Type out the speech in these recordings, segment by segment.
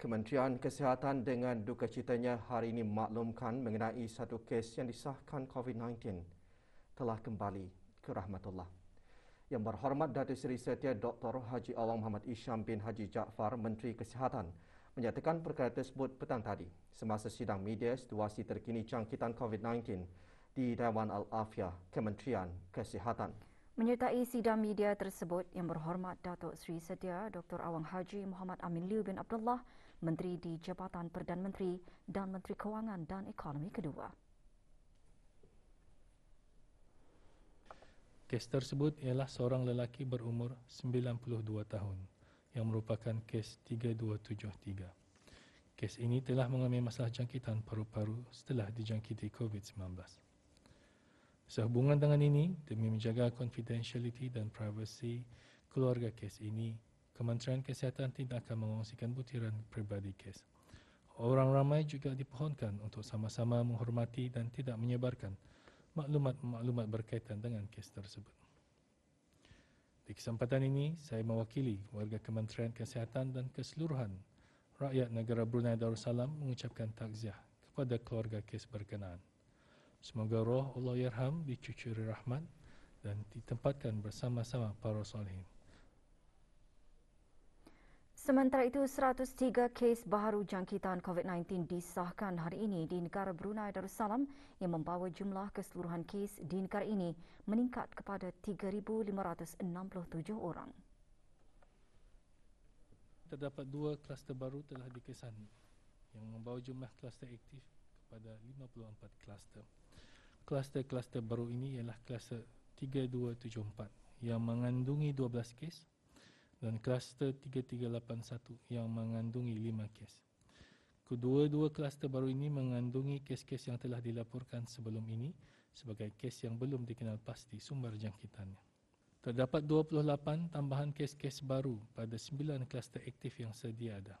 Kementerian Kesihatan dengan duka citanya hari ini maklumkan mengenai satu kes yang disahkan COVID-19 telah kembali ke Rahmatullah. Yang berhormat Datuk Seri Setia Dr. Haji Awang Muhammad Isham bin Haji Jaafar, Menteri Kesihatan, menyatakan perkara tersebut petang tadi semasa sidang media situasi terkini jangkitan COVID-19 di Dewan al afya Kementerian Kesihatan. Menyertai sidang media tersebut, Yang Berhormat Datuk Seri Setia Dr. Awang Haji Muhammad Amin Liu bin Abdullah menteri di Jabatan Perdana Menteri dan Menteri Kewangan dan Ekonomi kedua. Kes tersebut ialah seorang lelaki berumur 92 tahun yang merupakan kes 3273. Kes ini telah mengalami masalah jangkitan paru-paru setelah dijangkiti COVID-19. Sehubungan dengan ini, demi menjaga confidentiality dan privacy keluarga kes ini, Kementerian Kesihatan tidak akan mengongsikan butiran peribadi kes. Orang ramai juga dipohonkan untuk sama-sama menghormati dan tidak menyebarkan maklumat-maklumat berkaitan dengan kes tersebut. Di kesempatan ini, saya mewakili warga Kementerian Kesihatan dan keseluruhan rakyat negara Brunei Darussalam mengucapkan takziah kepada keluarga kes berkenaan. Semoga roh Allah Yerham dicucuri rahmat dan ditempatkan bersama-sama para solehin. Sementara itu, 103 kes baru jangkitan COVID-19 disahkan hari ini di negara Brunei Darussalam yang membawa jumlah keseluruhan kes di negara ini meningkat kepada 3,567 orang. Terdapat dua kluster baru telah dikesan yang membawa jumlah kluster aktif kepada 54 kluster. Kluster-kluster baru ini ialah kluster 3274 yang mengandungi 12 kes dan kluster 3381 yang mengandungi 5 kes. Kedua-dua kluster baru ini mengandungi kes-kes yang telah dilaporkan sebelum ini sebagai kes yang belum dikenal pasti sumber jangkitannya. Terdapat 28 tambahan kes-kes baru pada 9 kluster aktif yang sedia ada.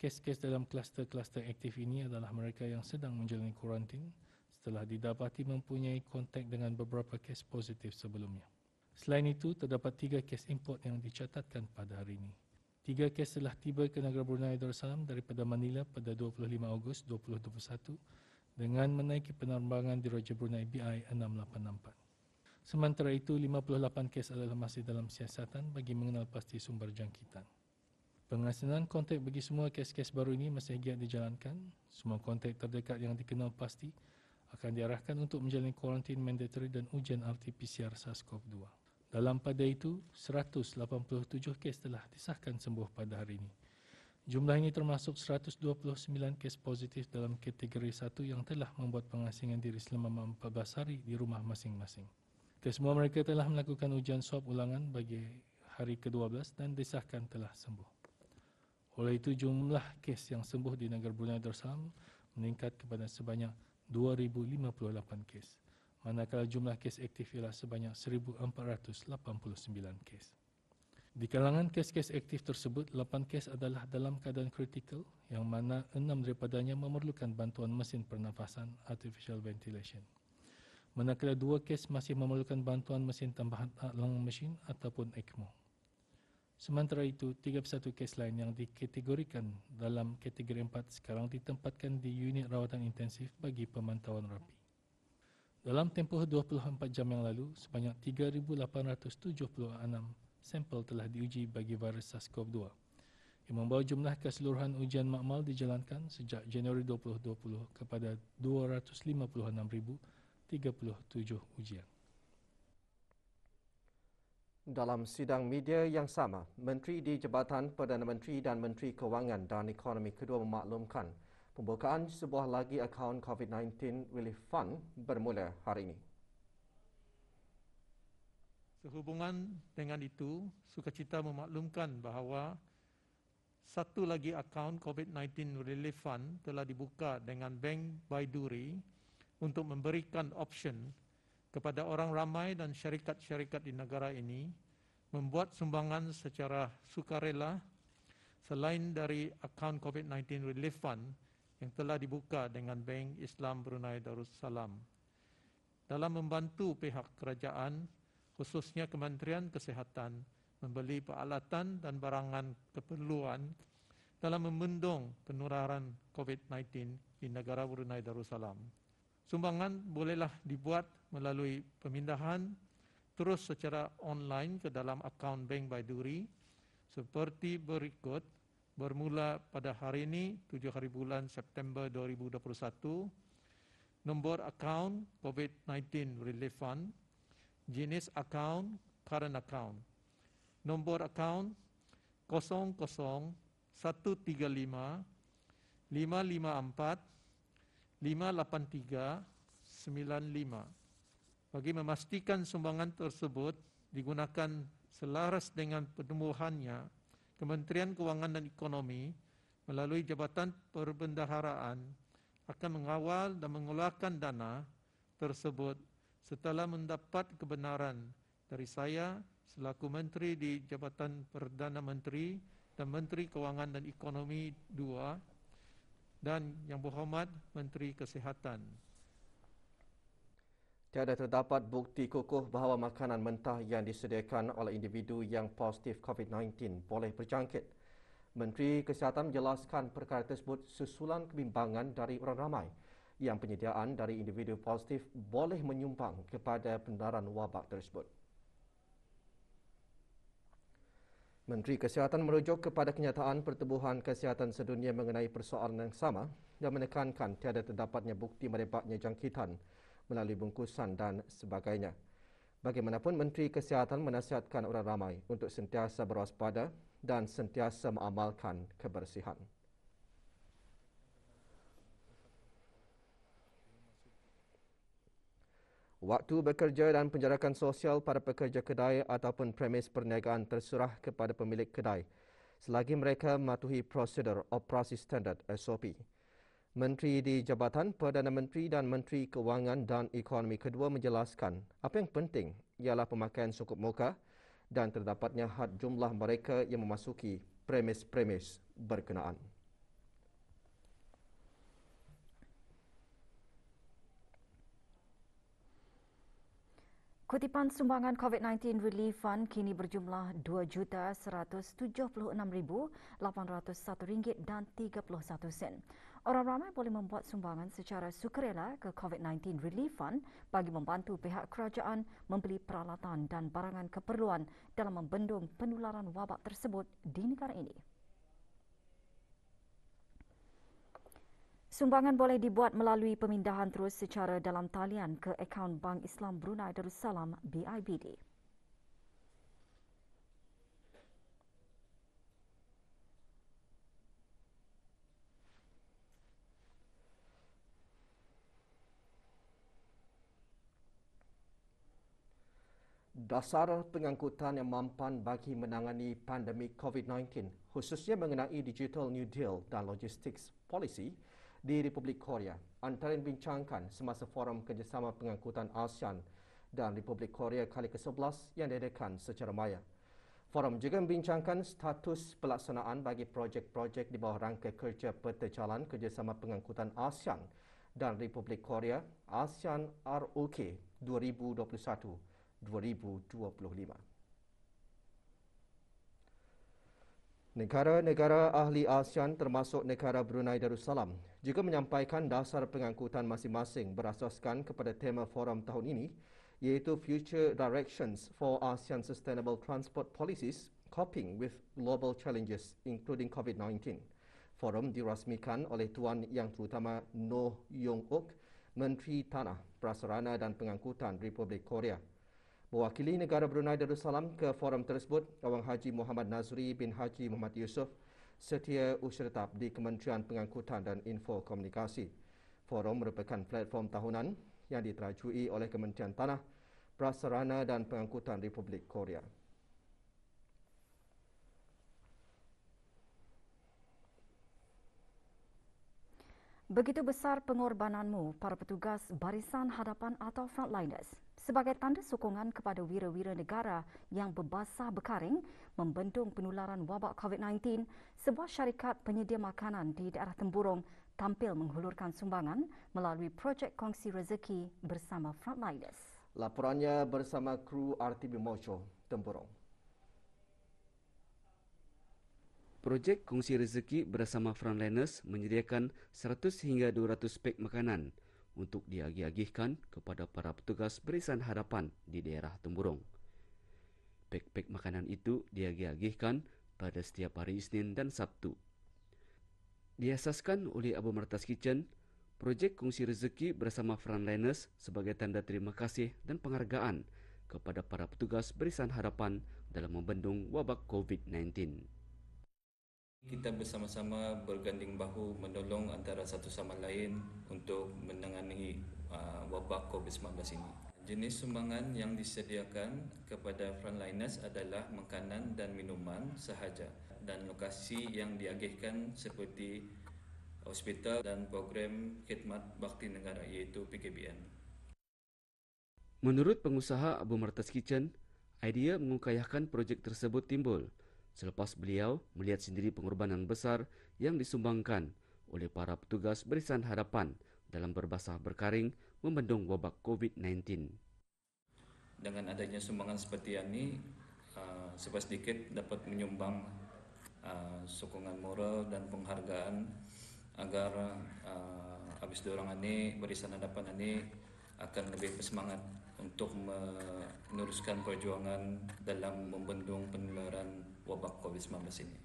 Kes-kes dalam kluster-kluster aktif ini adalah mereka yang sedang menjalani kuarantin setelah didapati mempunyai kontak dengan beberapa kes positif sebelumnya. Selain itu, terdapat tiga kes import yang dicatatkan pada hari ini. Tiga kes telah tiba ke negara Brunei Darussalam daripada Manila pada 25 Ogos 2021 dengan menaiki penerbangan di diraja Brunei BI 6864. Sementara itu, 58 kes adalah masih dalam siasatan bagi mengenal pasti sumber jangkitan. Pengasinan kontak bagi semua kes-kes baru ini masih giat dijalankan. Semua kontak terdekat yang dikenal pasti akan diarahkan untuk menjalani kuarantin mandatory dan ujian RT-PCR SARS-CoV-2. Dalam pada itu, 187 kes telah disahkan sembuh pada hari ini. Jumlah ini termasuk 129 kes positif dalam kategori 1 yang telah membuat pengasingan diri selama 14 hari di rumah masing-masing. Kesemua mereka telah melakukan ujian swab ulangan bagi hari ke-12 dan disahkan telah sembuh. Oleh itu, jumlah kes yang sembuh di negara Brunei Darussalam meningkat kepada sebanyak 2,058 kes manakala jumlah kes aktif ialah sebanyak 1489 kes. Di kalangan kes-kes aktif tersebut, 8 kes adalah dalam keadaan kritikal yang mana 6 daripadanya memerlukan bantuan mesin pernafasan artificial ventilation. Manakala 2 kes masih memerlukan bantuan mesin tambahan lung machine ataupun ECMO. Sementara itu, 31 kes lain yang dikategorikan dalam kategori 4 sekarang ditempatkan di unit rawatan intensif bagi pemantauan rapi. Dalam tempoh 24 jam yang lalu, sebanyak 3,876 sampel telah diuji bagi virus SARS-CoV-2 Ia membawa jumlah keseluruhan ujian makmal dijalankan sejak Januari 2020 kepada 256,037 ujian. Dalam sidang media yang sama, Menteri di Jabatan Perdana Menteri dan Menteri Kewangan dan Ekonomi Kedua memaklumkan pembukaan sebuah lagi akaun COVID-19 Relief Fund bermula hari ini. Sehubungan dengan itu, Sukacita memaklumkan bahawa satu lagi akaun COVID-19 Relief Fund telah dibuka dengan Bank Baiduri untuk memberikan option kepada orang ramai dan syarikat-syarikat di negara ini membuat sumbangan secara sukarela selain dari akaun COVID-19 Relief Fund yang telah dibuka dengan Bank Islam Brunei Darussalam. Dalam membantu pihak kerajaan, khususnya Kementerian Kesihatan membeli peralatan dan barangan keperluan dalam membendung penularan COVID-19 di negara Brunei Darussalam. Sumbangan bolehlah dibuat melalui pemindahan terus secara online ke dalam akaun Bank Baiduri seperti berikut bermula pada hari ini, 7 hari bulan September 2021. Nombor akaun COVID-19 Relief Fund. Jenis akaun, current account. Nombor akaun 00135 554 5 85995 bagi memastikan sumbangan tersebut digunakan selaras dengan penumbuhannya Kementerian Kewangan dan Ekonomi melalui Jabatan Perbendaharaan akan mengawal dan mengeluarkan dana tersebut setelah mendapat kebenaran dari saya selaku Menteri di Jabatan Perdana Menteri dan Menteri Kewangan dan Ekonomi II dan yang berhormat Menteri Kesihatan. Tiada terdapat bukti kukuh bahawa makanan mentah yang disediakan oleh individu yang positif COVID-19 boleh berjangkit. Menteri Kesihatan menjelaskan perkara tersebut susulan kebimbangan dari orang ramai yang penyediaan dari individu positif boleh menyumbang kepada penularan wabak tersebut. Menteri Kesihatan merujuk kepada kenyataan Pertubuhan Kesihatan Sedunia mengenai persoalan yang sama dan menekankan tiada terdapatnya bukti merebaknya jangkitan melalui bungkusan dan sebagainya. Bagaimanapun, Menteri Kesihatan menasihatkan orang ramai untuk sentiasa berwaspada dan sentiasa mengamalkan kebersihan. Waktu bekerja dan penjarakan sosial para pekerja kedai ataupun premis perniagaan terserah kepada pemilik kedai selagi mereka mematuhi prosedur operasi standard SOP. Menteri di Jabatan Perdana Menteri dan Menteri Kewangan dan Ekonomi Kedua menjelaskan apa yang penting ialah pemakaian sukup muka dan terdapatnya had jumlah mereka yang memasuki premis-premis berkenaan. Kutipan sumbangan COVID-19 Relief Fund kini berjumlah RM2,176,801 dan 31 sen. Orang ramai boleh membuat sumbangan secara sukarela ke COVID-19 Relief Fund bagi membantu pihak kerajaan membeli peralatan dan barangan keperluan dalam membendung penularan wabak tersebut di negara ini. Sumbangan boleh dibuat melalui pemindahan terus secara dalam talian ke akaun Bank Islam Brunei Darussalam BIBD. dasar pengangkutan yang mampan bagi menangani pandemik COVID-19 khususnya mengenai Digital New Deal dan Logistics Policy di Republik Korea antara yang bincangkan semasa Forum Kerjasama Pengangkutan ASEAN dan Republik Korea kali ke-11 yang diadakan secara maya. Forum juga membincangkan status pelaksanaan bagi projek-projek di bawah rangka kerja peta jalan kerjasama pengangkutan ASEAN dan Republik Korea ASEAN ROK 2021 2025. Negara-negara ahli ASEAN termasuk negara Brunei Darussalam juga menyampaikan dasar pengangkutan masing-masing berasaskan kepada tema forum tahun ini iaitu Future Directions for ASEAN Sustainable Transport Policies Coping with Global Challenges including COVID-19. Forum dirasmikan oleh Tuan Yang Terutama Noh Yong-uk, Menteri Tanah, Prasarana dan Pengangkutan Republik Korea mewakili negara Brunei Darussalam ke forum tersebut, Awang Haji Muhammad Nazri bin Haji Muhammad Yusof, setia usyertap di Kementerian Pengangkutan dan Info Komunikasi. Forum merupakan platform tahunan yang diterajui oleh Kementerian Tanah, Prasarana dan Pengangkutan Republik Korea. Begitu besar pengorbananmu para petugas barisan hadapan atau frontliners sebagai tanda sokongan kepada wira-wira negara yang berbasah berkaring membendung penularan wabak COVID-19, sebuah syarikat penyedia makanan di daerah Temburong tampil menghulurkan sumbangan melalui projek kongsi rezeki bersama Frontliners. Laporannya bersama kru RTB Mocho, Temburong. Projek kongsi rezeki bersama Frontliners menyediakan 100 hingga 200 pek makanan untuk diagih-agihkan kepada para petugas berisan harapan di daerah Temburong. Pek-pek makanan itu diagih-agihkan pada setiap hari Isnin dan Sabtu. Diasaskan oleh Abu Martas Kitchen, projek kongsi rezeki bersama frontliners sebagai tanda terima kasih dan penghargaan kepada para petugas berisan harapan dalam membendung wabak COVID-19 kita bersama-sama berganding bahu menolong antara satu sama lain untuk menangani uh, wabak COVID-19 ini. Jenis sumbangan yang disediakan kepada frontliners adalah makanan dan minuman sahaja dan lokasi yang diagihkan seperti hospital dan program khidmat bakti negara iaitu PKBN. Menurut pengusaha Abu Martas Kitchen, idea mengukayahkan projek tersebut timbul selepas beliau melihat sendiri pengorbanan besar yang disumbangkan oleh para petugas berisan harapan dalam berbasah berkaring membendung wabak COVID-19. Dengan adanya sumbangan seperti ini, uh, sebab sedikit dapat menyumbang uh, sokongan moral dan penghargaan agar uh, habis dorong ini, berisan harapan ini akan lebih bersemangat untuk meneruskan perjuangan dalam membendung penularan wabak COVID-19 ini.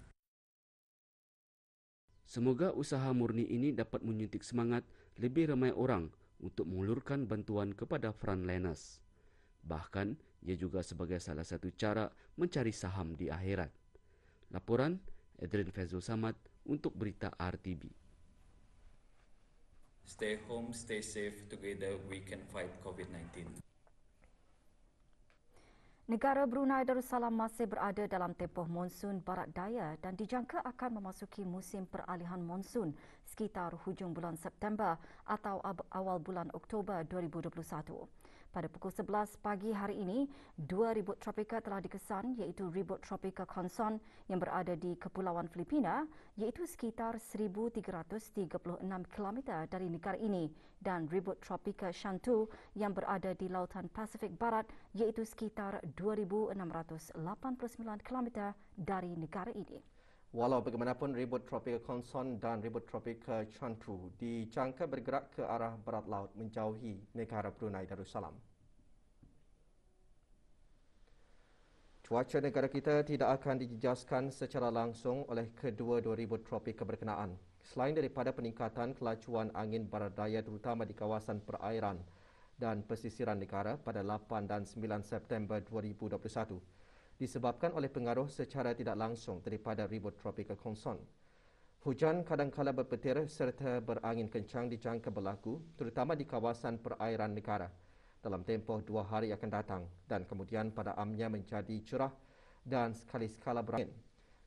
Semoga usaha murni ini dapat menyuntik semangat lebih ramai orang untuk mengulurkan bantuan kepada frontliners. Bahkan, ia juga sebagai salah satu cara mencari saham di akhirat. Laporan Edrin Fezul Samad untuk Berita RTB. Stay home, stay safe, together we can fight COVID-19. Negara Brunei Darussalam masih berada dalam tempoh monsun barat daya dan dijangka akan memasuki musim peralihan monsun sekitar hujung bulan September atau awal bulan Oktober 2021. Pada pukul 11 pagi hari ini, dua ribut tropika telah dikesan iaitu ribut tropika Konson yang berada di Kepulauan Filipina iaitu sekitar 1,336 km dari negara ini dan ribut tropika Shantu yang berada di Lautan Pasifik Barat iaitu sekitar 2,689 km dari negara ini. Walau bagaimanapun ribut tropika Konson dan ribut tropika eh, Chantu dijangka bergerak ke arah barat laut menjauhi negara Brunei Darussalam. Cuaca negara kita tidak akan dijejaskan secara langsung oleh kedua-dua ribut tropika berkenaan. Selain daripada peningkatan kelajuan angin barat daya terutama di kawasan perairan dan pesisiran negara pada 8 dan 9 September 2021, disebabkan oleh pengaruh secara tidak langsung daripada ribut tropical konson, Hujan kadang-kadang berpetir serta berangin kencang dijangka berlaku terutama di kawasan perairan negara dalam tempoh dua hari akan datang dan kemudian pada amnya menjadi curah dan sekali sekala berangin.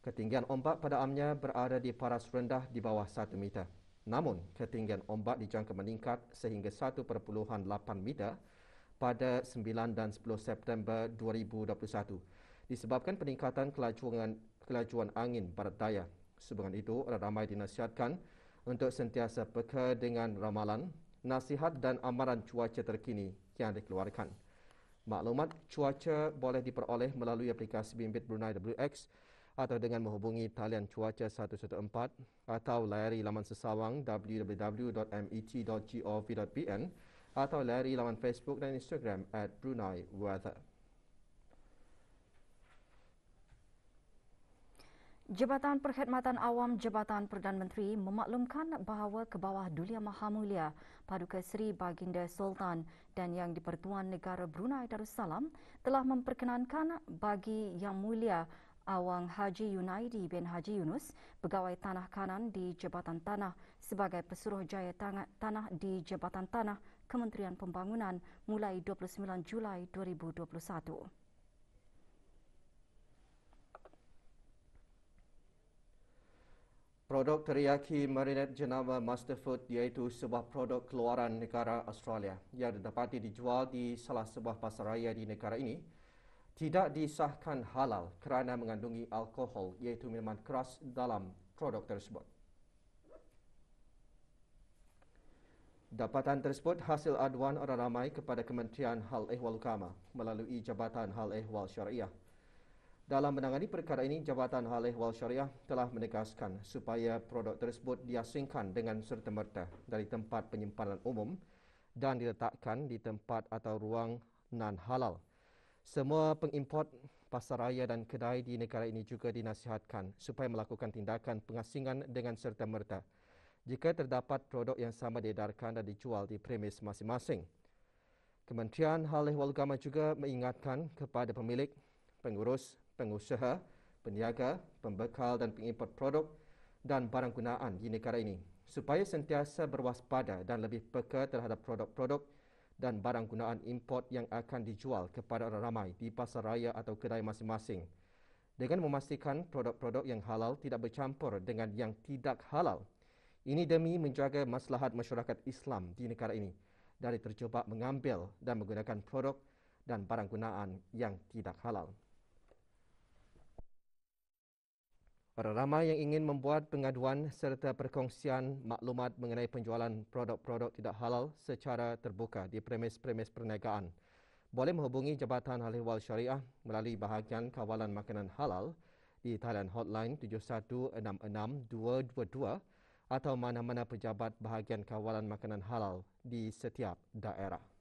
Ketinggian ombak pada amnya berada di paras rendah di bawah 1 meter. Namun, ketinggian ombak dijangka meningkat sehingga 1.8 meter pada 9 dan 10 September 2021 disebabkan peningkatan kelajuan, kelajuan angin barat daya. Sebagian itu, orang ramai dinasihatkan untuk sentiasa peka dengan ramalan, nasihat dan amaran cuaca terkini yang dikeluarkan. Maklumat cuaca boleh diperoleh melalui aplikasi Bimbit Brunei WX atau dengan menghubungi talian cuaca 114 atau layari laman sesawang www.met.gov.bn atau layari laman Facebook dan Instagram at Brunei Weather. Jabatan Perkhidmatan Awam Jabatan Perdana Menteri memaklumkan bahawa kebawah Dulia Maha Mulia Paduka Seri Baginda Sultan dan Yang di-Pertuan Negara Brunei Darussalam telah memperkenankan bagi Yang Mulia Awang Haji Yunaidi bin Haji Yunus, pegawai tanah kanan di Jabatan Tanah sebagai pesuruh jaya tanah di Jabatan Tanah Kementerian Pembangunan mulai 29 Julai 2021. Produk teriyaki marinade jenama Masterfood, iaitu sebuah produk keluaran negara Australia yang dapat dijual di salah sebuah pasaraya di negara ini tidak disahkan halal kerana mengandungi alkohol iaitu minuman keras dalam produk tersebut. Dapatan tersebut hasil aduan orang ramai kepada Kementerian Hal Ehwal Ukama melalui Jabatan Hal Ehwal Syariah. Dalam menangani perkara ini, Jabatan Hal Ehwal Syariah telah menegaskan supaya produk tersebut diasingkan dengan serta-merta dari tempat penyimpanan umum dan diletakkan di tempat atau ruang non halal. Semua pengimport pasaraya dan kedai di negara ini juga dinasihatkan supaya melakukan tindakan pengasingan dengan serta-merta jika terdapat produk yang sama diedarkan dan dijual di premis masing-masing. Kementerian Hal Ehwal Agama juga mengingatkan kepada pemilik pengurus, pengusaha, peniaga, pembekal dan pengimport produk dan barang gunaan di negara ini supaya sentiasa berwaspada dan lebih peka terhadap produk-produk dan barang gunaan import yang akan dijual kepada orang ramai di pasar raya atau kedai masing-masing dengan memastikan produk-produk yang halal tidak bercampur dengan yang tidak halal. Ini demi menjaga maslahat masyarakat Islam di negara ini dari terjebak mengambil dan menggunakan produk dan barang gunaan yang tidak halal. Orang ramai yang ingin membuat pengaduan serta perkongsian maklumat mengenai penjualan produk-produk tidak halal secara terbuka di premis-premis perniagaan boleh menghubungi Jabatan Ahliwal Syariah melalui bahagian kawalan makanan halal di talian hotline 7166222 atau mana-mana pejabat bahagian kawalan makanan halal di setiap daerah.